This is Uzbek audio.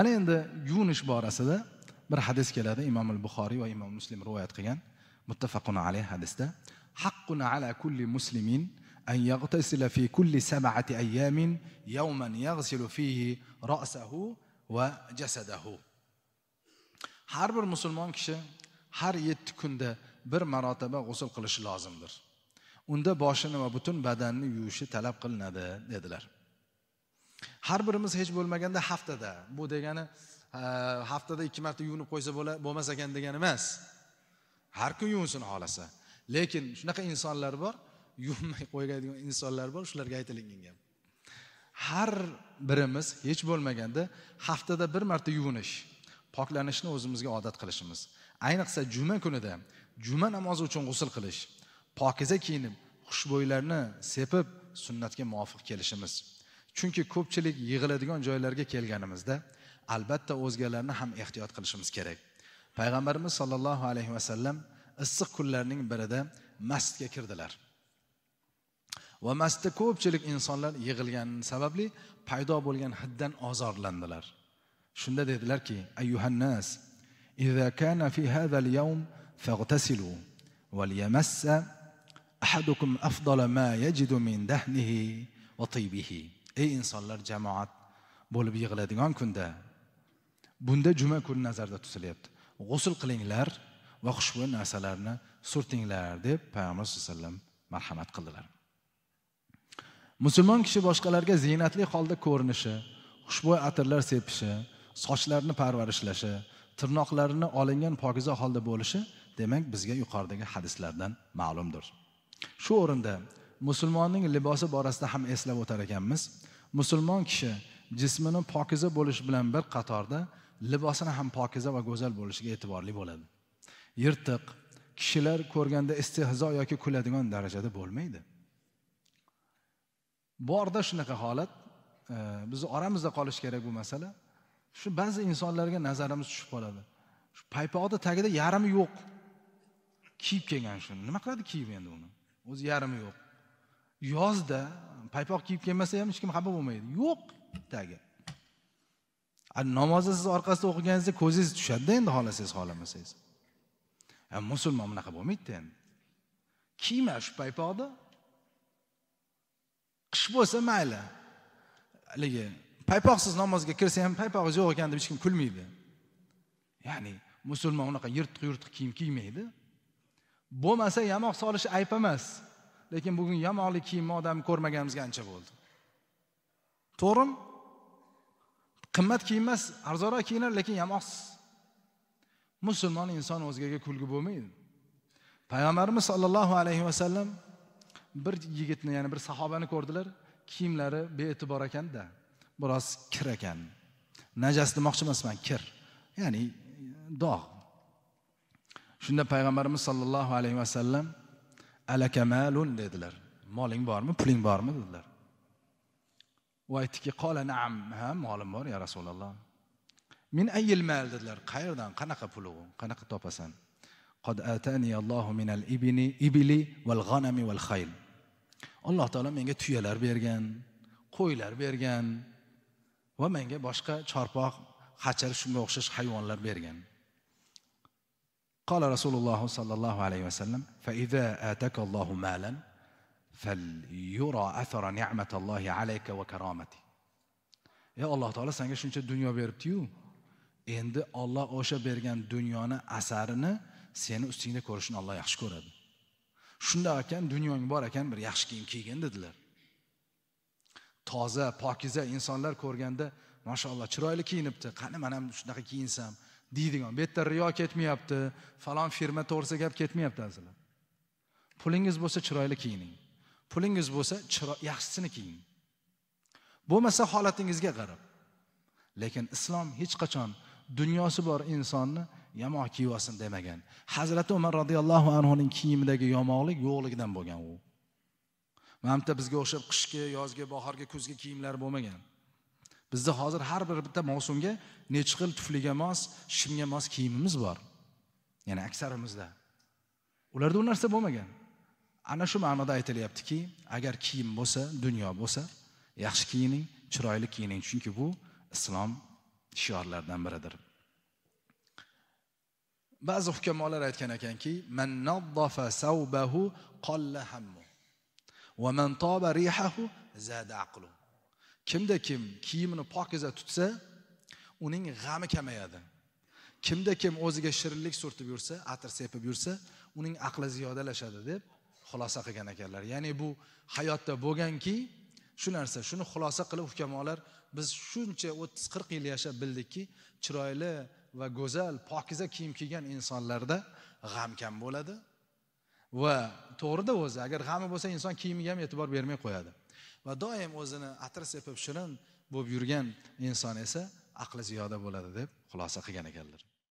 ana endi yuvinish borasida bir hadis keladi imom al buxoriy va imom muslim rivoyat qilgan muttafaqun alayh hadisda haqqun ala kulli muslimin an أن fi kulli sab'ati ayyamin yawman يوما fihi ra'sahu va jasadahu har bir musulmon kishi har yetti kunda bir marotaba g'usul qilishi lozimdir unda boshini va butun badanni yuvishi talab qilinadi dedilar har birimiz hech bo'lmaganda haftada bu degani haftada ikki marta yuvinib qo'ysa bo'lmas ekan degani emas har kun yuvinsin xohlasa lekin shunaqa insonlar bor yuvinmay qo'yadigan insonlar bor shularga aytilingan gap har birimiz hech bo'lmaganda haftada bir marta yuvinish poklanishni o'zimizga odat qilishimiz ayniqsa juma kunida juma namozi uchun g'usul qilish pokiza kiyinib xushbo'ylarni sepib sunnatga muvofiq kelishimiz chunki ko'pchilik yig'iladigan joylarga kelganimizda albatta o'zgalarni ham ehtiyot qilishimiz kerak payg'ambarimiz sollallohu alayhi vasallam issiq kunlarning birida masjidga kirdilar va masjidda ko'pchilik insonlar yig'ilgani sababli paydo bo'lgan hiddan ozorlandilar shunda dedilarki ayyuhannas إذا كان في هذا اليوم فاغتسلوا وليمس أحدكم أفضل ما يجد من دهنه وطيبه ey insonlar jamoat bo'lib yig'iladigan kunda bunda juma kuni nazarda tutilyapti g'usul qilinglar va xushbo narsalarni surtinglar deb payg'ambar sallallohu alayhi vasallam marhamat qildilar musulmon kishi boshqalarga ziynatli holda ko'rinishi xushbo'y atirlar sepishi sochlarni parvarishlashi tirnoqlarini olingan pokiza holda bo'lishi demak bizga yuqoridagi hadislardan ma'lumdir shu o'rinda musulmonning libosi borasida ham eslab o'tar ekanmiz musulmon kishi jismini pokiza bo'lishi bilan bir qatorda libosini ham pokiza va go'zal bo'lishiga e'tiborli bo'ladi yirtiq kishilar ko'rganda istehzo yoki kuladigan darajada bo'lmaydi borda shunaqa holat e, bizni oramizda qolishi kerak bu masala shu ba'zi insonlarga nazarimiz tushib qoladi shu paypoqni tagida yarimi yo'q kiyib kelgan shuni nima qiladi kiyib endi uni o'zi yarimi yo'q yozda paypoq kiyib kelmasa ham hech kim xafa bo'lmaydi yo'q tagi namozni siz orqasida o'qiganingizda ko'zingiz tushadida endi xohlasangiz xohlamasangiz musulmon bunaqa bo'lmaydida endi kiyma shu paypoqni qish bo'lsa mayli haligi paypoqsiz namozga kirsa ham paypog'ingiz yo'q ekan deb hech kim kulmaydi ya'ni musulmon unaqa yirtiq yirtiq kiyim kiymaydi bo'lmasa yamoq solish ayb emas lekin bugun yamoqli kiyimni odamni ko'rmaganimizga ancha bo'ldi to'g'rimi qimmat kiyim emas arzonroq kiyinadi lekin yamoqsiz musulmon inson o'zgaga kulgi bo'lmaydi payg'ambarimiz sollallohu alayhi vasallam bir yigitni ya'ni bir sahobani ko'rdilar kiyimlari bee'tibor ekanda biroz kir ekan najas demoqchi emasman kir ya'ni dog' shunda payg'ambarimiz sollallohu alayhi vasallam alakamalun dedilar moling bormi puling bormi dedilar u aytdiki qola naam ha molim bor ya rasululloh min ayil mal dedilar qayerdan qanaqa pul u qanaqa topasan qad atani allohu minal ibni ibili val g'anami val xayl alloh taolo menga tuyalar bergan qo'ylar bergan va menga boshqa chorpoq qachir shunga o'xshash hayvonlar bergan قال رسول الله صلى الله عليه وسلم فإذا آتاك الله مالا فليرى أثر نعمة الله عليك وكرامتي يا الله تعالى سنجا شنشة دنيا بيربتيو endi olloh o'sha bergan dunyoni asarini seni ustingda ko'rishni olloh yaxshi ko'radi shunda ekan dunyong bor ekan bir yaxshi kiyim kiygin dedilar toza pokiza insonlar ko'rganda mashaalloh chiroyli kiyinibdi qani mana ham shunaqa kiyinsam deydigan bu yerda riyo ketmayapti falon firma to'g'risida gap ketmayapti azizlar pulingiz bo'lsa chiroyli kiyining pulingiz bo'lsa yaxshisini kiying bo'lmasa holatingizga qarab lekin islom hech qachon dunyosi bor insonni yomon kiyib olsin demagan hazrati umar roziyallohu anhuning kiyimidagi yomonlik yo'qligidan bo'lgan u mana bu bizga o'xshab qishki yozgi bahorgi kuzgi kiyimlar bo'lmagan bizda hozir har bir bitta mavsumga nechi xil tufliga mos shimga mos kiyimimiz bor ya'ni aksarimizda ularda u narsa bo'lmagan ana shu ma'noda aytilyaptiki agar kiyim bo'lsa dunyo bo'lsa yaxshi kiyining chiroyli kiyining chunki bu islom shiorlaridan biridir ba'zi hukamolar aytgan ekanki man naddafa qolla hammu man toba rihahu zada aqlu kimda kim kiyimini pokiza tutsa uning g'ami kamayadi kimda kim o'ziga shirinlik surtib yursa atir sepib yursa uning aqli ziyodalashadi deb xulosa qilgan ekanlar ya'ni bu hayotda bo'lganki shu narsa shuni xulosa qilib hukamolar biz shuncha o'ttiz qirq yil yashab bildikki chiroyli va go'zal pokiza kiyim kiygan insonlarda g'am kam bo'ladi va to'g'rida o'zi agar g'ami bo'lsa inson kiyimiga ham e'tibor bermay qo'yadi va doim o'zini atir sepib shirin bo'lib yurgan inson esa aqli ziyoda bo'ladi deb xulosa qilgan ekanlar